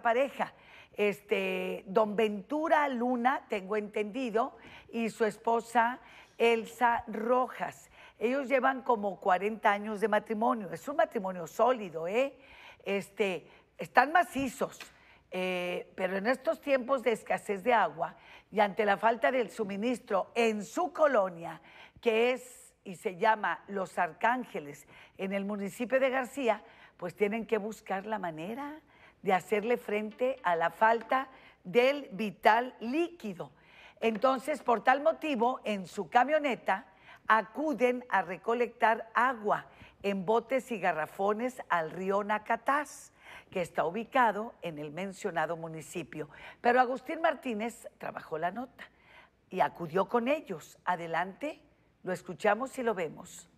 pareja. Este, don Ventura Luna, tengo entendido, y su esposa Elsa Rojas. Ellos llevan como 40 años de matrimonio. Es un matrimonio sólido, ¿eh? Este, están macizos, eh, pero en estos tiempos de escasez de agua y ante la falta del suministro en su colonia, que es y se llama Los Arcángeles, en el municipio de García, pues tienen que buscar la manera de hacerle frente a la falta del vital líquido. Entonces, por tal motivo, en su camioneta acuden a recolectar agua en botes y garrafones al río Nacatás, que está ubicado en el mencionado municipio. Pero Agustín Martínez trabajó la nota y acudió con ellos. Adelante, lo escuchamos y lo vemos.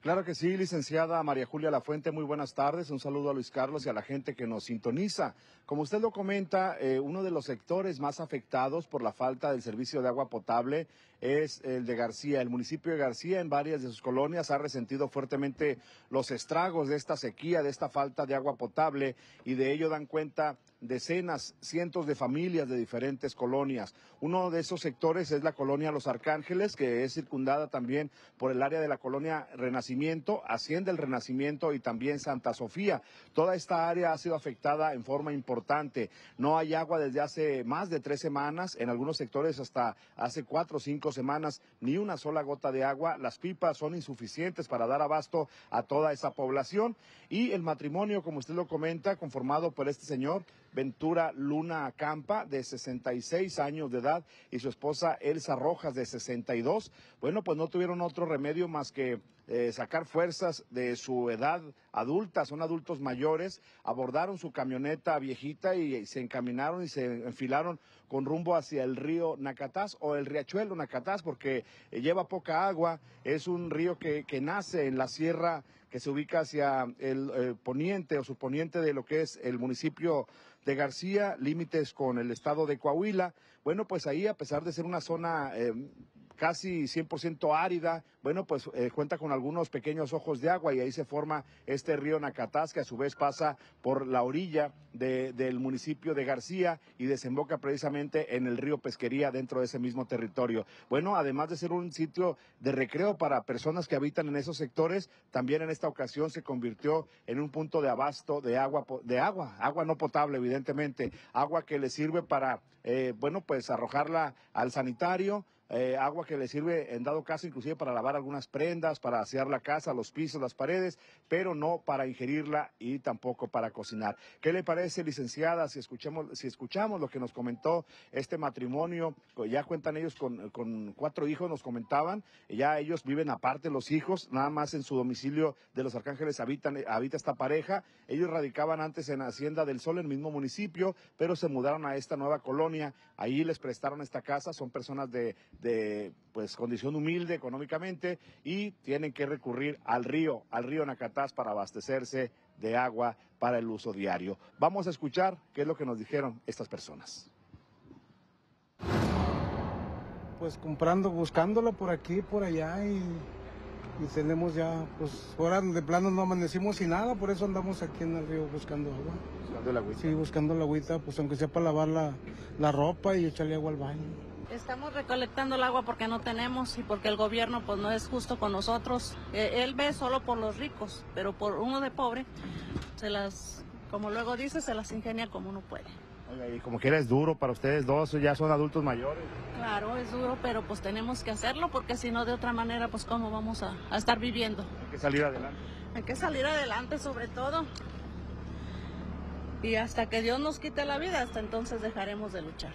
Claro que sí, licenciada María Julia Lafuente, muy buenas tardes. Un saludo a Luis Carlos y a la gente que nos sintoniza. Como usted lo comenta, eh, uno de los sectores más afectados por la falta del servicio de agua potable es el de García. El municipio de García en varias de sus colonias ha resentido fuertemente los estragos de esta sequía, de esta falta de agua potable y de ello dan cuenta decenas, cientos de familias de diferentes colonias. Uno de esos sectores es la colonia Los Arcángeles, que es circundada también por el área de la colonia Renacimiento, Hacienda del Renacimiento y también Santa Sofía. Toda esta área ha sido afectada en forma importante. No hay agua desde hace más de tres semanas, en algunos sectores hasta hace cuatro o cinco semanas, ni una sola gota de agua. Las pipas son insuficientes para dar abasto a toda esa población y el matrimonio, como usted lo comenta, conformado por este señor, Ventura Luna Acampa, de 66 años de edad, y su esposa Elsa Rojas, de 62, bueno, pues no tuvieron otro remedio más que eh, sacar fuerzas de su edad adulta, son adultos mayores, abordaron su camioneta viejita y, se encaminaron y se enfilaron con rumbo hacia el río Nacatás o el riachuelo Nacatás porque eh, lleva poca agua, es un río que nace en la sierra que se ubica hacia el eh, poniente o subponiente de lo que es el municipio de García, límites con el estado de Coahuila. Bueno, pues ahí, a pesar de ser una zona em, casi 100% árida, bueno, pues eh, cuenta con algunos pequeños ojos de agua y ahí se forma este río Nacatás, que a su vez pasa por la orilla del municipio de García y desemboca precisamente en el río Pesquería dentro de ese mismo territorio. Bueno, además de ser un sitio de recreo para personas que habitan en esos sectores, también en esta ocasión se convirtió en un punto de abasto de agua, de agua, agua no potable, evidentemente, agua que le sirve para, eh, bueno, pues arrojarla al sanitario eh, agua que le sirve en dado caso inclusive para lavar algunas prendas, para asear la casa, los pisos, las paredes, pero no para ingerirla y tampoco para cocinar. ¿Qué le parece, licenciada, si escuchamos, si escuchamos lo que nos comentó este matrimonio? Pues ya cuentan ellos con, cuatro hijos, nos comentaban, ya ellos viven aparte los hijos, nada más en su domicilio de Los Arcángeles habita esta pareja. Ellos radicaban antes en Hacienda del Sol, en el mismo municipio, pero se mudaron a esta nueva colonia. Ahí les prestaron esta casa, son personas de de pues condición humilde económicamente y tienen que recurrir al río, al río Nacatás para abastecerse de agua para el uso diario. Vamos a escuchar qué es lo que nos dijeron estas personas. Pues comprando, buscándolo por aquí, por allá y y tenemos ya, pues ahora de plano no amanecimos y nada, por eso andamos aquí en el río buscando agua. Buscando la agüita. Sí, buscando la agüita, pues aunque sea para lavar la, la ropa y echarle agua al baño. Estamos recolectando el agua porque no tenemos y porque el gobierno pues no es justo con nosotros. E, él ve solo por los ricos, pero por uno de pobre se las, como luego dice, se las ingenia como uno puede y como que es duro para ustedes dos, ya son adultos mayores. Claro, es duro, pero pues tenemos que hacerlo porque si no de otra manera, pues cómo vamos a, a estar viviendo. Hay que salir adelante. Hay que salir adelante sobre todo. Y hasta que Dios nos quite la vida, hasta entonces dejaremos de luchar.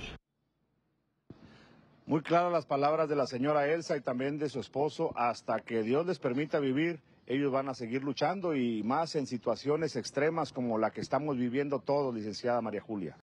Muy claras las palabras de la señora Elsa y también de su esposo, hasta que Dios les permita vivir, ellos van a seguir luchando y más en situaciones extremas como la que estamos viviendo todos, licenciada María Julia.